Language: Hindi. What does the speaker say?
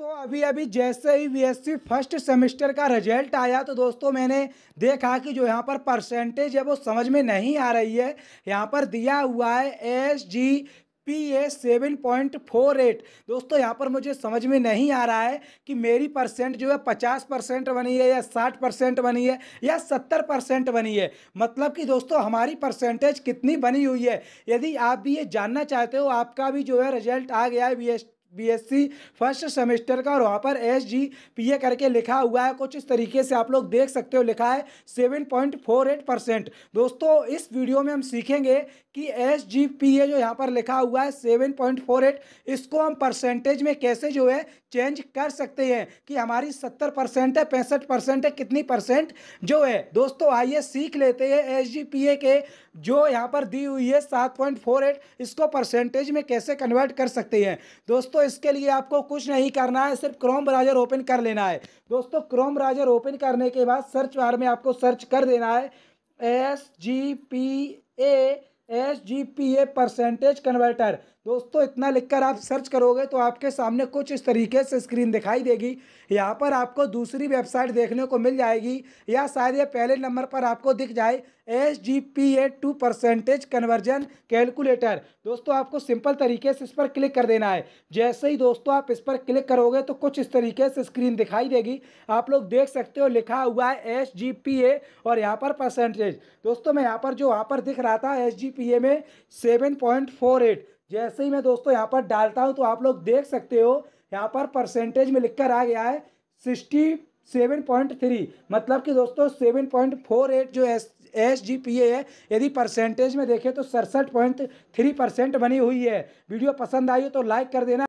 दोस्तों अभी अभी जैसे ही बी फर्स्ट सेमेस्टर का रिजल्ट आया तो दोस्तों मैंने देखा कि जो यहाँ पर परसेंटेज है वो समझ में नहीं आ रही है यहाँ पर दिया हुआ है S G P A seven point four eight दोस्तों यहाँ पर मुझे समझ में नहीं आ रहा है कि मेरी परसेंट जो है पचास परसेंट बनी है या साठ परसेंट बनी है या सत्तर परसेंट बनी है मतलब कि दोस्तों हमारी परसेंटेज कितनी बनी हुई है यदि आप भी ये जानना चाहते हो आपका भी जो है रिजल्ट आ गया है B S BSc first semester का और वहाँ पर एस जी पी ए करके लिखा हुआ है कुछ इस तरीके से आप लोग देख सकते हो लिखा है seven point four eight percent दोस्तों इस वीडियो में हम सीखेंगे कि एस जी पी ए जो यहाँ पर लिखा हुआ है सेवन पॉइंट फोर एट इसको हम परसेंटेज में कैसे जो है चेंज कर सकते हैं कि हमारी सत्तर परसेंट है पैंसठ परसेंट है कितनी परसेंट जो है दोस्तों आइए सीख लेते हैं एस जी पी ए के जो यहाँ पर दी हुई है सात पॉइंट फोर एट इसको परसेंटेज में कैसे कन्वर्ट कर सकते हैं दोस्तों दोस्तों इसके लिए आपको कुछ नहीं करना है सिर्फ क्रोम ब्राउजर ओपन कर लेना है दोस्तों क्रोम ब्राउजर ओपन करने के बाद सर्च बार में आपको सर्च कर देना है S G P A S G P A percentage converter दोस्तों इतना लिखकर आप सर्च करोगे तो आपके सामने कुछ इस तरीके से स्क्रीन दिखाई देगी यहाँ पर आपको दूसरी वेबसाइट देखने को मिल जाएगी या शायद ये पहले नंबर पर आपको दिख जाए S G P A to percentage conversion calculator दोस्तों आपको सिंपल तरीके से इस पर क्लिक कर देना है जैसे ही दोस्तों आप इस पर क्लिक करोगे तो कुछ इस तरीके से स्क्रीन दिखाई देगी आप लोग देख सकते हो लिखा हुआ है एस जी पी ए और यहाँ पर परसेंटेज दोस्तों मैं यहाँ पर जो वहाँ पर दिख रहा था एस जी पी ए में सेवन पॉइंट फोर एट जैसे ही मैं दोस्तों यहाँ पर डालता हूँ तो आप लोग देख सकते हो यहाँ पर परसेंटेज में लिख कर आ गया है सिक्सटी सेवन पॉइंट थ्री मतलब कि दोस्तों सेवन पॉइंट फोर एट जो S S G P A है यदि परसेंटेज में देखें तो सड़सठ पॉइंट थ्री परसेंट बनी हुई है वीडियो पसंद आई हो तो लाइक कर देना